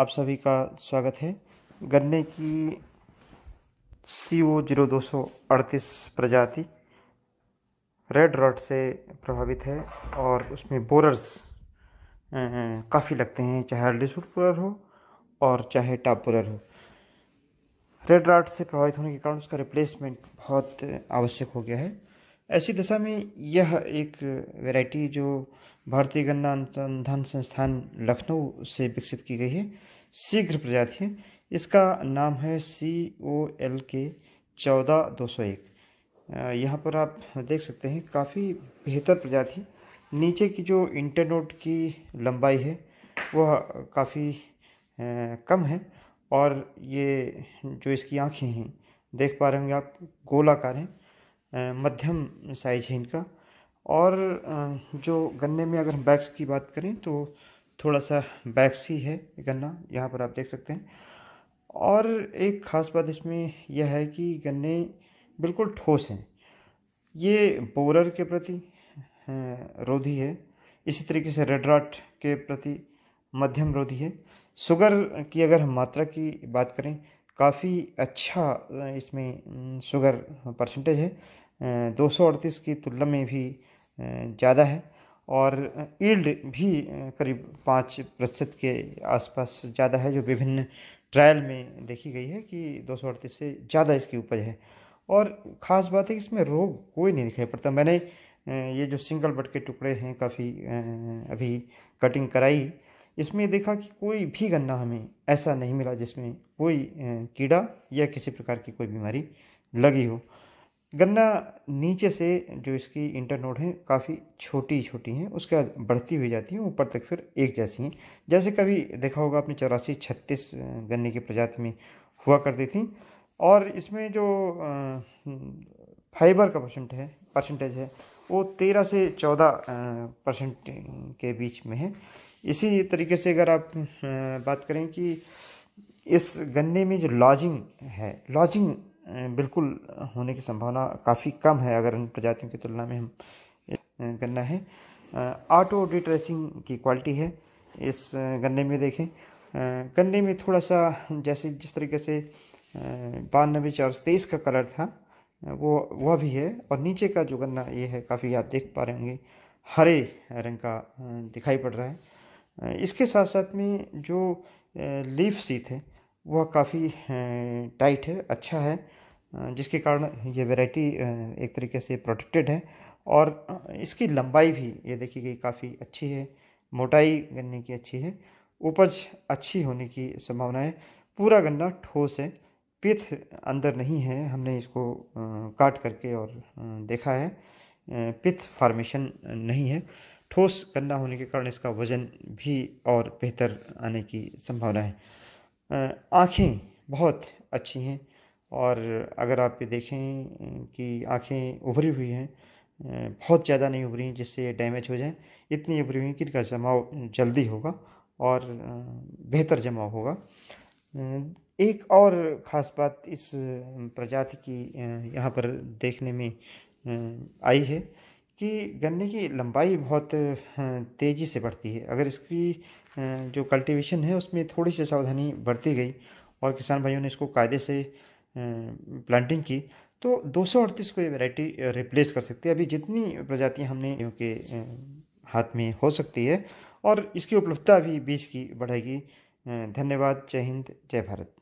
आप सभी का स्वागत है गन्ने की सी ओ जीरो दो सौ अड़तीस प्रजाति रेड रॉट से प्रभावित है और उसमें बोरर्स काफ़ी लगते हैं चाहे सूट बोरर हो और चाहे टाप बोरर हो रेड रॉट से प्रभावित होने के कारण उसका रिप्लेसमेंट बहुत आवश्यक हो गया है ऐसी दशा में यह एक वैरायटी जो भारतीय गन्ना अनुसंधान संस्थान लखनऊ से विकसित की गई है शीघ्र प्रजाति है इसका नाम है सी ओ एल के चौदह दो सौ एक यहाँ पर आप देख सकते हैं काफ़ी बेहतर प्रजाति नीचे की जो इंटरनोट की लंबाई है वह काफ़ी कम है और ये जो इसकी आँखें हैं देख पा रहे होंगे आप गोलाकार हैं मध्यम साइज है इनका और जो गन्ने में अगर हम बैग्स की बात करें तो थोड़ा सा बैग्स ही है गन्ना यहाँ पर आप देख सकते हैं और एक ख़ास बात इसमें यह है कि गन्ने बिल्कुल ठोस हैं ये बोरर के प्रति रोधी है इसी तरीके से रेड रॉट के प्रति मध्यम रोधी है शुगर की अगर हम मात्रा की बात करें काफ़ी अच्छा इसमें शुगर परसेंटेज है दो की तुलना में भी ज़्यादा है और ईल्ड भी करीब पाँच प्रतिशत के आसपास ज़्यादा है जो विभिन्न ट्रायल में देखी गई है कि दो से ज़्यादा इसकी उपज है और ख़ास बात है कि इसमें रोग कोई नहीं दिखाई पड़ता मैंने ये जो सिंगल बट के टुकड़े हैं काफ़ी अभी कटिंग कराई इसमें देखा कि कोई भी गन्ना हमें ऐसा नहीं मिला जिसमें कोई कीड़ा या किसी प्रकार की कोई बीमारी लगी हो गन्ना नीचे से जो इसकी इंटरनोड है काफ़ी छोटी छोटी हैं उसके बाद बढ़ती हुई जाती हैं ऊपर तक फिर एक जैसी हैं जैसे कभी देखा होगा आपने चौरासी छत्तीस गन्ने की प्रजाति में हुआ करती थी और इसमें जो फाइबर का परसेंट है परसेंटेज है वो तेरह से चौदह परसेंट के बीच में है इसी तरीके से अगर आप बात करें कि इस गन्ने में जो लॉजिंग है लॉजिंग बिल्कुल होने की संभावना काफ़ी कम है अगर अन्य प्रजातियों की तुलना में हम गन्ना है ऑटो डिट्रेसिंग की क्वालिटी है इस गन्ने में देखें गन्ने में थोड़ा सा जैसे जिस तरीके से बानबे चार सौ तेईस का कलर था वो वह भी है और नीचे का जो गन्ना ये है काफ़ी आप देख पा रहे होंगे हरे रंग का दिखाई पड़ रहा है इसके साथ साथ में जो लीफ सीथ है वह काफ़ी टाइट है अच्छा है जिसके कारण ये वैरायटी एक तरीके से प्रोटेक्टेड है और इसकी लंबाई भी ये देखी गई काफ़ी अच्छी है मोटाई गन्ने की अच्छी है उपज अच्छी होने की संभावना है पूरा गन्ना ठोस है पिथ अंदर नहीं है हमने इसको काट करके और देखा है पिथ फार्मेशन नहीं है ठोस गन्ना होने के कारण इसका वज़न भी और बेहतर आने की संभावना है आँखें बहुत अच्छी हैं और अगर आप ये देखें कि आँखें उभरी हुई हैं बहुत ज़्यादा नहीं उभरी हैं जिससे डैमेज हो जाए इतनी उभरी हुई हैं कि इनका जमाव जल्दी होगा और बेहतर जमाव होगा एक और ख़ास बात इस प्रजाति की यहाँ पर देखने में आई है कि गन्ने की लंबाई बहुत तेज़ी से बढ़ती है अगर इसकी जो कल्टीवेशन है उसमें थोड़ी सी सावधानी बरती गई और किसान भाइयों ने इसको कायदे से प्लांटिंग की तो दो सौ अड़तीस को ये वैरायटी रिप्लेस कर सकती है अभी जितनी प्रजातियां हमने के हाथ में हो सकती है और इसकी उपलब्धता भी बीज की बढ़ेगी धन्यवाद जय हिंद जय भारत